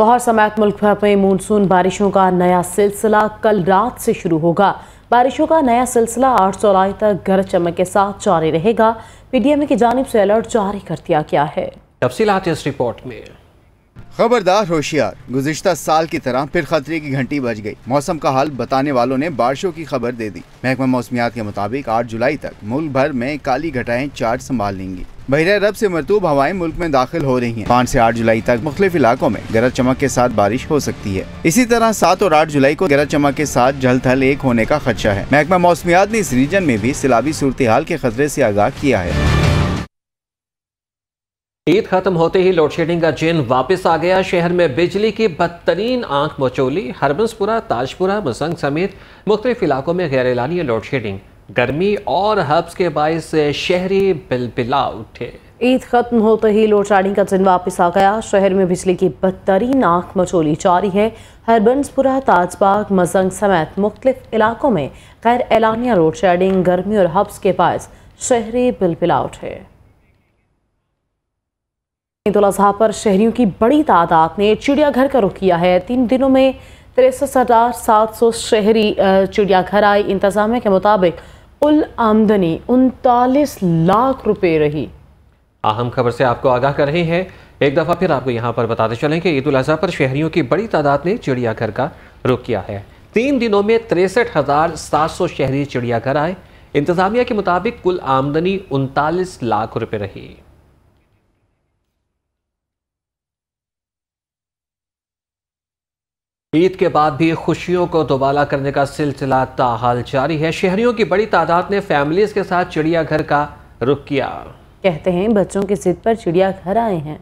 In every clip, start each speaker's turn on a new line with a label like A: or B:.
A: लाहौर समेत मुल्क भर में मानसून बारिशों का नया सिलसिला कल रात से शुरू होगा बारिशों का नया सिलसिला आठ जुलाई तक गरज चमक के साथ जारी रहेगा पीडीएमए की जानब से अलर्ट जारी कर दिया गया है
B: तफसीत इस रिपोर्ट में खबरदार होशियार गुजशत साल की तरह फिर खतरे की घंटी बज गई मौसम का हाल बताने वालों ने बारिशों की खबर दे दी महकमा मौसमियात के मुताबिक 8 जुलाई तक मुल्क भर में काली घटाएं चार्ज संभाल लेंगी बहरा अरब से मरतूब हवाएं मुल्क में दाखिल हो रही हैं। पाँच से आठ जुलाई तक मुख्त इलाकों में गरज चमक के साथ बारिश हो सकती है इसी तरह सात और आठ जुलाई को गरज चमक के साथ जल थल एक होने का खदशा है महकमा मौसमियात ने इस रीजन में भी सिलाबी सूरत हाल के खतरे ऐसी आगाह किया है
C: ईद खत्म होते ही लोड शेडिंग का चेन वापस आ गया शहर में बिजली की बदतरीन आंख मचोली हरबंसपुरा ताजपुरा मसंग समेत मुख्तलिफ इलाकों में गैर एलानी लोड शेडिंग गर्मी और हब्स के बायस शहरी बिलबिला उठे
A: ईद खत्म होते ही लोटाड़ी का दिन वापस आ गया शहर में बिजली की बदतरीन आंख मचोली जारी है हरबंसपुरा ताजबाग मजंग समेत मुख्तलिफ इलाकों में गैर एलानिया रोड शेडिंग गर्मी और हब्स के बायस शहरी बिलबिला उठे ईदुलाजहा पर शहरियों की बड़ी तादाद ने चिड़ियाघर का रुख किया है तीन दिनों में तिरसठ हज़ार सात सौ शहरी चिड़ियाघर आए इंतजामिया के मुताबिक कुल आमदनी उनतालीस लाख रुपए रही
C: अहम खबर से आपको आगाह कर रहे हैं एक दफ़ा फिर आपको यहाँ पर बताते चलें कि ईद उल अजहा पर शहरियों की बड़ी तादाद ने चिड़ियाघर का रुख किया है तीन दिनों में तिरसठ हज़ार सात सौ शहरी चिड़ियाघर आए इंतजामिया के मुताबिक कुल आमदनी उनतालीस लाख रुपए रही ईद के बाद भी खुशियों को दोबाला करने का सिलसिला ताहाल जारी है शहरियों की बड़ी तादाद ने फैमिलीज के साथ चिड़ियाघर का रुख किया
A: कहते हैं बच्चों के सिद पर चिड़ियाघर आए हैं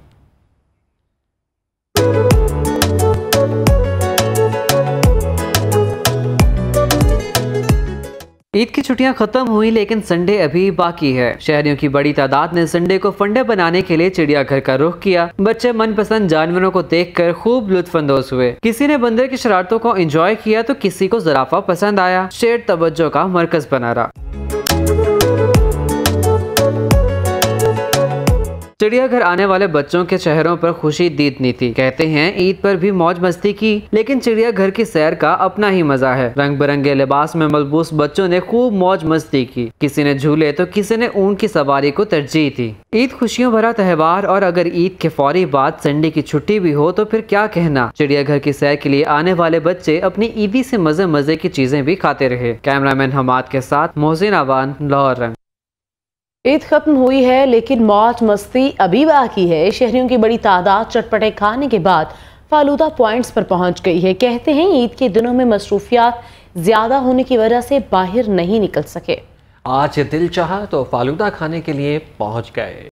D: ईद की छुट्टियां खत्म हुई लेकिन संडे अभी बाकी है शहरियों की बड़ी तादाद ने संडे को फंडे बनाने के लिए चिड़ियाघर का रुख किया बच्चे मनपसंद जानवरों को देखकर खूब लुत्फानंदोज हुए किसी ने बंदर की शरारतों को एंजॉय किया तो किसी को जराफा पसंद आया शेर तवज्जो का मरकज बना रहा चिड़ियाघर आने वाले बच्चों के चेहरों पर खुशी दीदनी थी कहते हैं ईद पर भी मौज मस्ती की लेकिन चिड़ियाघर की सैर का अपना ही मजा है रंग बिरंगे लिबास में मलबूस बच्चों ने खूब मौज मस्ती की किसी ने झूले तो किसी ने ऊन की सवारी को तरजीह दी ईद खुशियों भरा त्यौहार और अगर ईद के फौरी बाद संडे की छुट्टी भी हो तो फिर क्या कहना चिड़ियाघर की सैर के लिए आने वाले बच्चे अपनी ईदी से मजे मजे की चीजें भी खाते रहे कैमरामैन हमाद के साथ मोहसिन आवान लाहौर रंग
A: ईद खत्म हुई है लेकिन मौज मस्ती अभी बाकी है शहरियों की बड़ी तादाद चटपटे खाने के बाद फालूदा पॉइंट्स पर पहुंच गई है कहते हैं ईद के दिनों में मसरूफियात ज़्यादा होने की वजह से बाहर नहीं निकल सके
C: आज दिल चाहा तो फालूदा खाने के लिए पहुंच गए